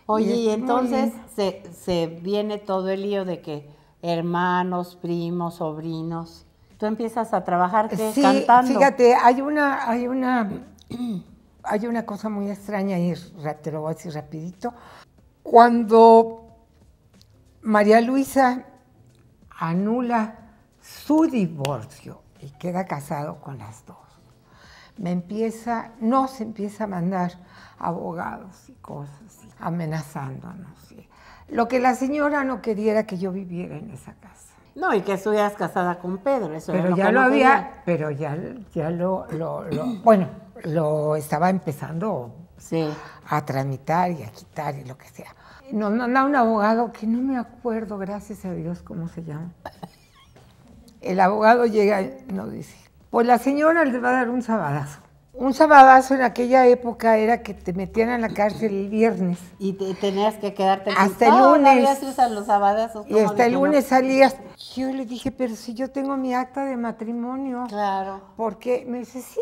Speaker 1: Oye, entonces se, se viene todo el lío de que hermanos, primos, sobrinos tú empiezas a trabajarte sí, Fíjate, hay una, hay una, hay una cosa muy extraña y te lo voy a decir rapidito. Cuando María Luisa anula su divorcio y queda casado con las dos, me empieza, no se empieza a mandar abogados y cosas, amenazándonos. Lo que la señora no quería era que yo viviera en esa casa. No, y que estuvieras casada con Pedro, eso pero era lo ya lo había, pero ya, ya lo, lo, lo, bueno, lo estaba empezando sí. a tramitar y a quitar y lo que sea. Nos manda un abogado que no me acuerdo, gracias a Dios, cómo se llama. El abogado llega y nos dice, pues la señora le va a dar un sabadazo. Un sabadazo en aquella época era que te metían a la cárcel el viernes. Y te, tenías que quedarte hasta el lunes. los y hasta el lunes salías. Yo le dije, pero si yo tengo mi acta de matrimonio. Claro. Porque me dice, sí,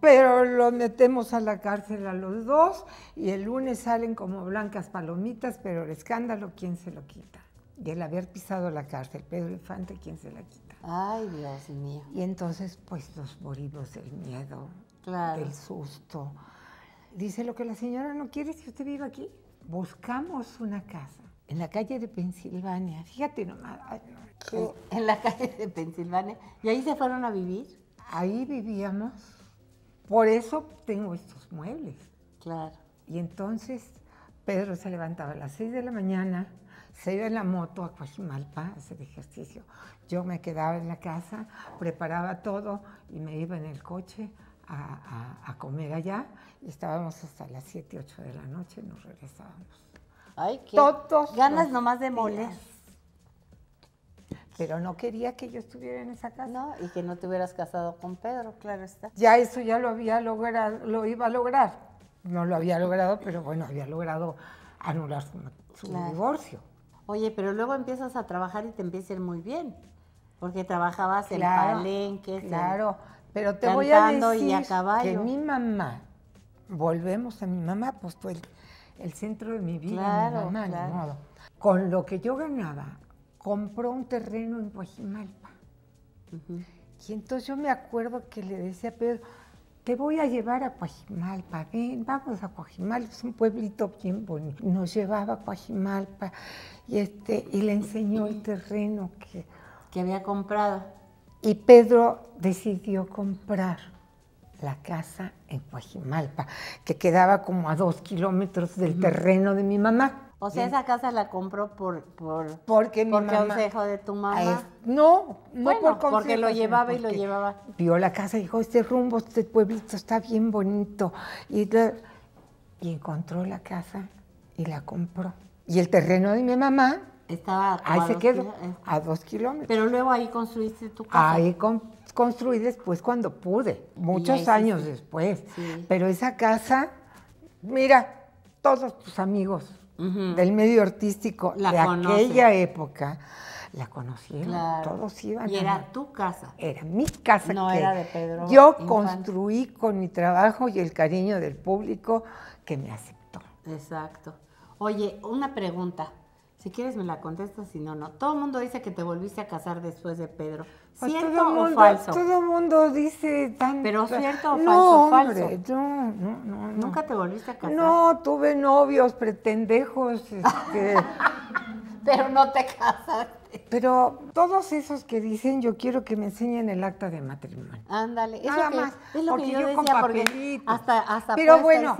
Speaker 1: pero lo metemos a la cárcel a los dos y el lunes salen como blancas palomitas, pero el escándalo, ¿quién se lo quita? Y el haber pisado la cárcel, Pedro Infante, ¿quién se la quita? Ay, Dios mío. Y entonces, pues los morimos del miedo, claro. susto. Dice, lo que la señora no quiere es que usted viva aquí. Buscamos una casa en la calle de Pensilvania. Fíjate nomás. En la calle de Pensilvania. ¿Y ahí se fueron a vivir? Ahí vivíamos. Por eso tengo estos muebles. Claro. Y entonces Pedro se levantaba a las 6 de la mañana se iba en la moto a Coajimalpa a hacer ejercicio. Yo me quedaba en la casa, preparaba todo y me iba en el coche a, comer allá. estábamos hasta las 7, 8 de la noche y nos regresábamos. Ay, qué ganas nomás de moles. Pero no quería que yo estuviera en esa casa. No, y que no te hubieras casado con Pedro, claro está. Ya eso ya lo había logrado, lo iba a lograr. No lo había logrado, pero bueno, había logrado anular su, divorcio. Oye, pero luego empiezas a trabajar y te empieza a ir muy bien, porque trabajabas el en palenques. Claro, pero te voy a decir que mi mamá, volvemos a mi mamá, pues fue el, centro de mi vida, mi mamá, Con lo que yo ganaba, compró un terreno en Guajimalpa. Y entonces yo me acuerdo que le decía a Pedro, te voy a llevar a Coajimalpa, ven, vamos a Coajimalpa, es un pueblito bien bonito. Nos llevaba a Coajimalpa y, este, y le enseñó el terreno que, había comprado. Y Pedro decidió comprar la casa en Guajimalpa, que quedaba como a dos kilómetros del terreno de mi mamá. O sea, esa casa la compró por, por, consejo de tu mamá. no, no por consejo. Porque lo llevaba y lo llevaba. Vio la casa y dijo, este rumbo, este pueblito está bien bonito. Y, y encontró la casa y la compró. Y el terreno de mi mamá, estaba ahí se quedó, este. a dos kilómetros. Pero luego ahí construiste tu casa. Ahí construí después cuando pude, muchos años después. Pero esa casa, mira, todos tus amigos del medio artístico de aquella época la conocieron, todos iban. Y era tu casa. Era mi casa. que era de Pedro. Yo construí con mi trabajo y el cariño del público que me aceptó. Exacto. Oye, una pregunta. Si quieres me la contestas, si no, no. Todo el mundo dice que te volviste a casar después de Pedro. Pues ¿Cierto o falso? Todo el mundo dice tanto. Pero cierto o no, falso, No, no, no, Nunca te volviste a casar. No, tuve novios, pretendejos. Este... Pero no te casaste. Pero todos esos que dicen, yo quiero que me enseñen el acta de matrimonio. Ándale, Nada más. Es lo porque que yo, yo decía, con Hasta, hasta Pero bueno,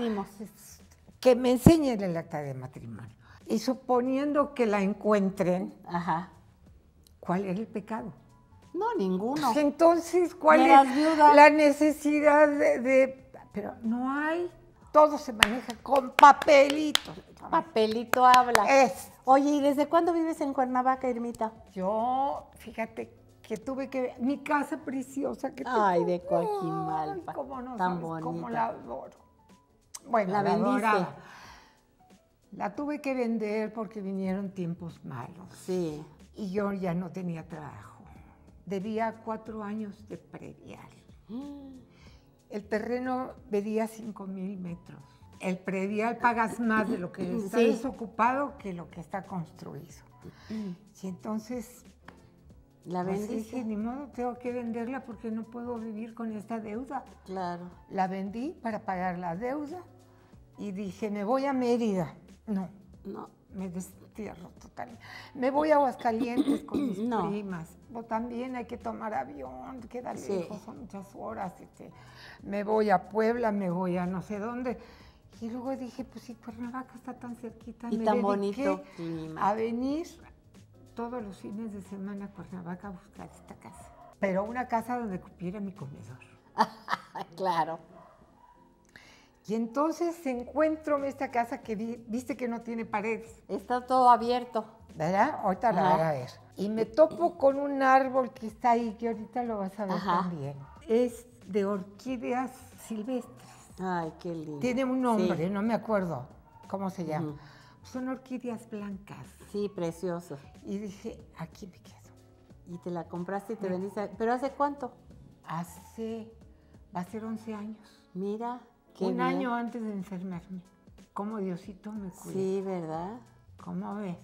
Speaker 1: que me enseñen el acta de matrimonio. Y suponiendo que la encuentren, Ajá. ¿cuál es el pecado? No, ninguno. Pues entonces, ¿cuál es la necesidad de, Pero no hay. Todo se maneja con papelito. Papelito habla. Es. Oye, ¿y desde cuándo vives en Cuernavaca, Irmita? Yo, fíjate que tuve que mi casa preciosa que Ay, de Coajimalpa. Ay, cómo no Tan bonita. cómo la adoro. Bueno, la, la La tuve que vender porque vinieron tiempos malos. Sí. Y yo ya no tenía trabajo. Debía cuatro años de predial. El terreno medía cinco mil metros. El predial pagas más de lo que está desocupado que lo que está construido. Y entonces la pues, vendí. ni modo, tengo que venderla porque no puedo vivir con esta deuda. Claro. La vendí para pagar la deuda y dije, me voy a Mérida. No, no, me destierro total. Me voy a Aguascalientes con mis primas. O también hay que tomar avión, queda lejos, son muchas horas. Este. Me voy a Puebla, me voy a no sé dónde. Y luego dije, pues si Cuernavaca está tan cerquita, y me tan bonito a venir todos los fines de semana a Cuernavaca a buscar esta casa. Pero una casa donde cupiera mi comedor. claro. Y entonces encuentro esta casa que viste que no tiene paredes. Está todo abierto. ¿Verdad? Ahorita la voy a ver. Y me topo con un árbol que está ahí, que ahorita lo vas a ver también. Es de orquídeas silvestres. Ay, qué lindo. Tiene un nombre, no me acuerdo cómo se llama. Son orquídeas blancas. Sí, precioso. Y dije, aquí me quedo. Y te la compraste y te vendiste. ¿Pero hace cuánto? Hace, va a ser 11 años. Mira un año antes de enfermarme. Cómo Diosito me cuidó. Sí, ¿verdad? ¿Cómo ves?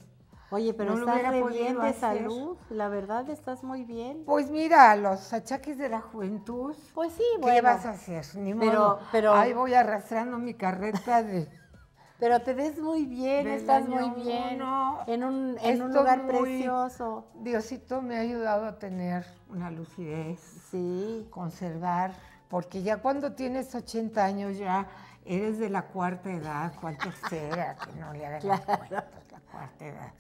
Speaker 1: Oye, pero estás muy bien de salud, la verdad estás muy bien. Pues mira, los achaques de la juventud. Pues sí, bueno. ¿Qué vas a hacer? Ni modo. Ahí voy arrastrando mi carreta de. pero te ves muy bien, estás muy bien. en un, lugar precioso. Diosito me ha ayudado a tener una lucidez. Sí. Conservar porque ya cuando tienes 80 años ya eres de la cuarta edad, cuál tercera, que no le hagan claro. la cuarta edad.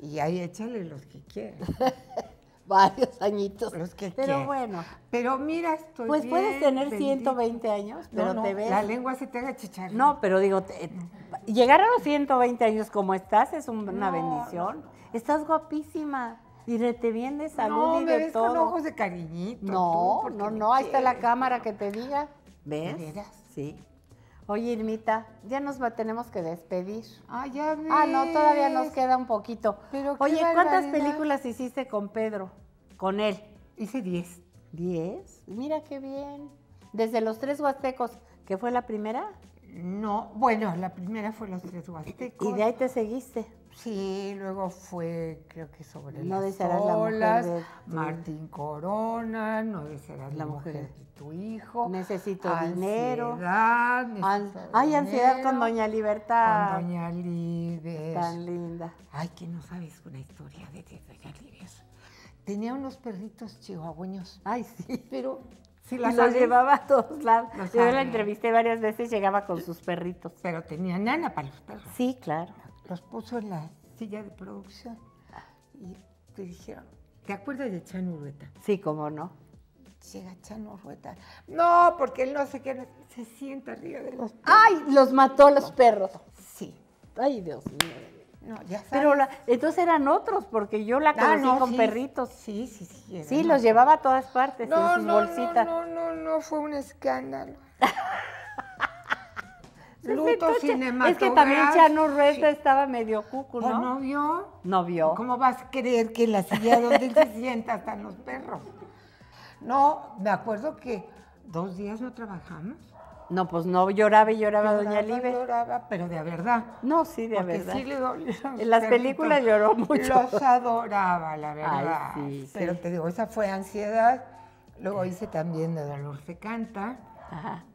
Speaker 1: Y ahí échale los que quieras. Varios añitos. Los que pero bueno. Pero mira, estoy Pues puedes tener 120 años, pero te ves. La lengua se te haga chichar. No, pero digo, eh, llegar a los 120 años como estás es una bendición. Estás guapísima. Y te de salud y de con ojos de cariñito. No, no, no, ahí está la cámara que te diga. ¿Ves? Sí. Oye, Irmita, ya nos va, tenemos que despedir. Ah, ya Ah, no, todavía nos queda un poquito. Oye, ¿cuántas películas hiciste con Pedro? Con él. Hice diez. ¿Diez? Mira qué bien. Desde Los Tres Huastecos, que fue la primera. No, bueno, la primera fue Los Tres Huastecos. Y de ahí te seguiste. Sí, luego fue, creo que sobre las olas, Martín Corona, no desearás la mujer, de tu hijo. Necesito dinero. Necesito Ay, ansiedad con Doña Libertad. Con Doña Libes, Tan linda. Ay, que no sabes una historia de, Doña Libes, Tenía unos perritos chihuahuños, Ay, sí. Pero se los llevaba a todos lados. Yo la entrevisté varias veces, llegaba con sus perritos. Pero tenía nana para los perros. Sí, claro los puso en la silla de producción y te dijeron, ¿te acuerdas de Chano Sí, cómo no. Llega Chano No, porque él no sé qué. Se sienta arriba de los perros. ¡Ay! Los mató los perros. Sí. Ay, Dios mío. No, ya sabes. Pero entonces eran otros, porque yo la ah, conocí con perritos. Sí, sí, sí. Sí, los llevaba a todas partes en sus no, bolsitas. No, no, no, no, fue un escándalo. Luto cinematográfico. Es que también Chano Rueda estaba medio cucu, ¿no? no vio? No vio. ¿Cómo vas a creer que en la silla donde se sienta están los perros? No, me acuerdo que dos días no trabajamos. No, pues no, lloraba y lloraba, Doña Libe. lloraba, pero de verdad. No, sí, de verdad. En las películas lloró mucho. Los adoraba, la verdad. Ay, sí, pero te digo, esa fue ansiedad. Luego hice también de Dolor se canta.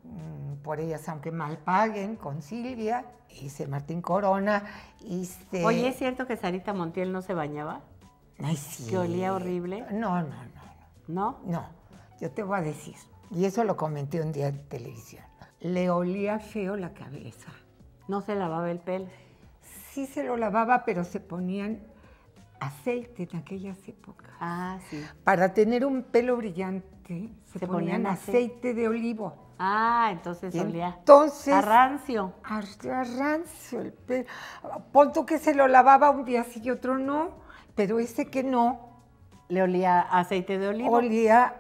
Speaker 1: Mm, por ellas, aunque mal paguen, con Silvia, hice Martín Corona, hice... Oye, ¿es cierto que Sarita Montiel no se bañaba? Ay, sí. ¿Que olía horrible? No, no, no. ¿No? No, yo te voy a decir, y eso lo comenté un día en televisión, le olía feo la cabeza. ¿No se lavaba el pelo? Sí se lo lavaba, pero se ponían aceite de aquellas épocas. Ah, sí. Para tener un pelo brillante se, ponían, aceite. de olivo. Ah, entonces olía. Entonces. A rancio. A, rancio el pelo. Ponto que se lo lavaba un día sí y otro no, pero ese que no. ¿Le olía aceite de olivo? Olía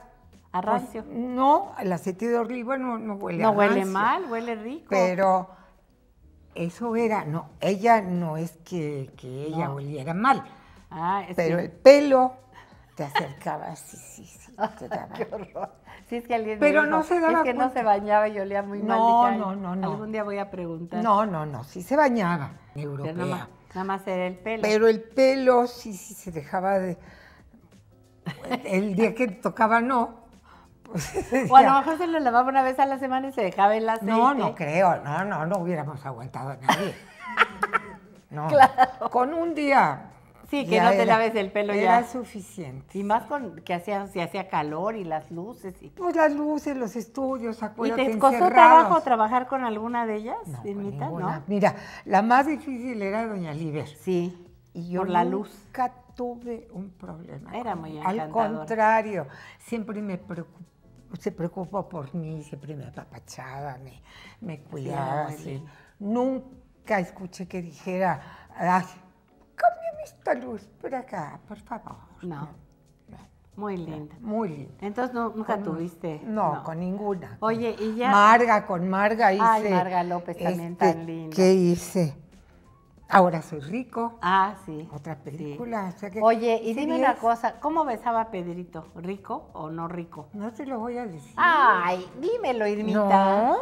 Speaker 1: a pues, rancio. no, el aceite de olivo no, huele No huele mal, huele rico. Pero eso era, no, ella no es que, ella oliera mal, Ah, Pero el pelo te acercaba, sí, sí, sí. Te daba. horror. Sí, es que alguien Pero no se daba Es que no se bañaba y olía muy mal. no, no, no. Algún día voy a preguntar. No, no, no, sí se bañaba, europea. Nada más, era el pelo. Pero el pelo sí, sí se dejaba de... El día que tocaba no, pues, o a lo se lo lavaba una vez a la semana y se dejaba el aceite. No, no creo, no, no, no hubiéramos aguantado a nadie. No. Claro. Con un día Sí, que no te laves el pelo ya. Era suficiente. Y más con que hacía, si hacía calor y las luces. Y... Pues las luces, los estudios, acuérdate, ¿Y te costó trabajo trabajar con alguna de ellas, ¿no? Mira, la más difícil era Doña Liber. Sí, y yo la luz. Nunca tuve un problema. Era muy encantador. Al contrario, siempre me preocupaba se preocupó por mí, siempre me apapachaba, me, me cuidaba. Nunca escuché que dijera, esta luz por acá, por favor. No. Muy linda. Muy linda. Entonces nunca tuviste. No, con ninguna. Oye, y ya. Marga, con Marga hice. Ay, Marga López este, también tan linda. ¿Qué hice? Ahora soy rico. Ah, sí. Otra película. Oye, y dime una cosa, ¿cómo besaba Pedrito? ¿Rico o no rico? No te lo voy a decir. Ay, dímelo, Irmita.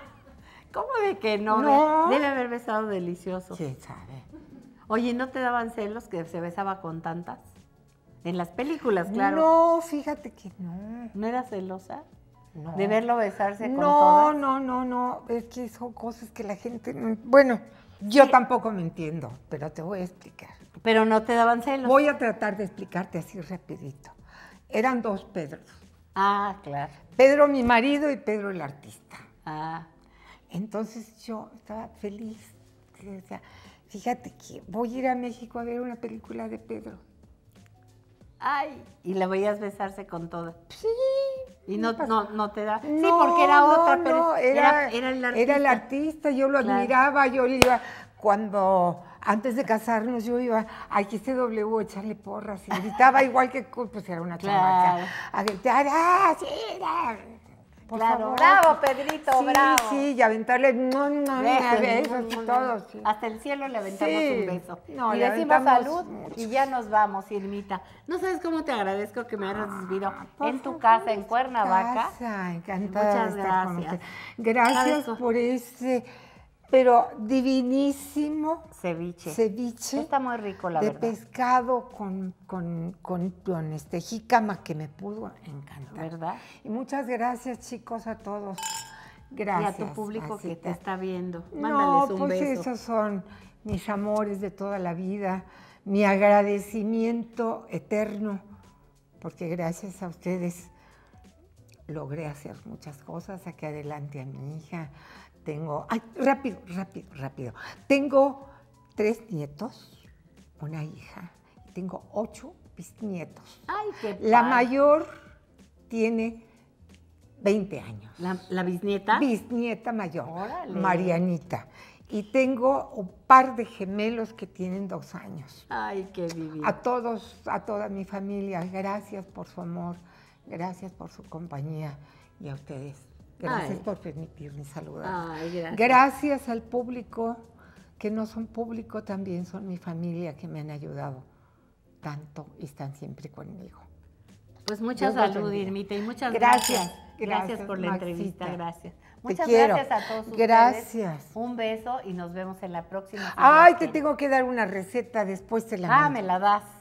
Speaker 1: ¿Cómo de que no? Debe haber besado delicioso. Sí, sabe. Oye, ¿no te daban celos que se besaba con tantas? En las películas, claro. No, fíjate que no. ¿No era celosa? No. De verlo besarse con todas. No, no, no, no. Es que son cosas que la gente. No... Bueno, yo tampoco me entiendo, pero te voy a explicar. Pero no te daban celos. Voy a tratar de explicarte así rapidito. Eran dos Pedros. Ah, claro. Pedro mi marido y Pedro el artista. Ah. Entonces yo estaba feliz. O sea, fíjate que voy a ir a México a ver una película de Pedro. Ay, y la a besarse con toda. Sí. Y no, no, no te da. sí, porque era otra, no, era, el artista. Era el artista, yo lo admiraba, yo le iba cuando antes de casarnos yo iba a este W? echarle porras y gritaba igual que pues era una chamaca. A ¡ah, sí! era... Por favor. bravo, Pedrito, bravo. Sí, sí, y aventarle no, no, besos Hasta el cielo le aventamos un beso. y le decimos salud y ya nos vamos, Irmita. No sabes cómo te agradezco que me hayas recibido ah, en tu casa, en Cuernavaca. Casa, encantada Muchas gracias. Gracias por ese pero divinísimo. Ceviche. Está muy rico, la de pescado con, con, con, este jícama que me pudo encantar. Y muchas gracias, chicos, a todos. Gracias. Y a tu público que te está viendo. Mándales no, un pues esos son mis amores de toda la vida, mi agradecimiento eterno, porque gracias a ustedes logré hacer muchas cosas, Aquí adelante a mi hija, tengo, ay, rápido, rápido, rápido. Tengo tres nietos, una hija, y tengo ocho bisnietos. Ay, qué La mayor tiene 20 años. ¿La, bisnieta? Bisnieta mayor, Marianita. Y tengo un par de gemelos que tienen dos años. Ay, qué divino. A todos, a toda mi familia, gracias por su amor, gracias por su compañía y a ustedes Gracias por permitirme saludar. gracias. al público, que no son público, también son mi familia que me han ayudado tanto y están siempre conmigo. Pues muchas salud, Irmita, y muchas gracias. Gracias, gracias, por la entrevista, gracias. Muchas gracias a todos ustedes. Gracias. Un beso y nos vemos en la próxima. Ay, te tengo que dar una receta, después te la Ah, me la das.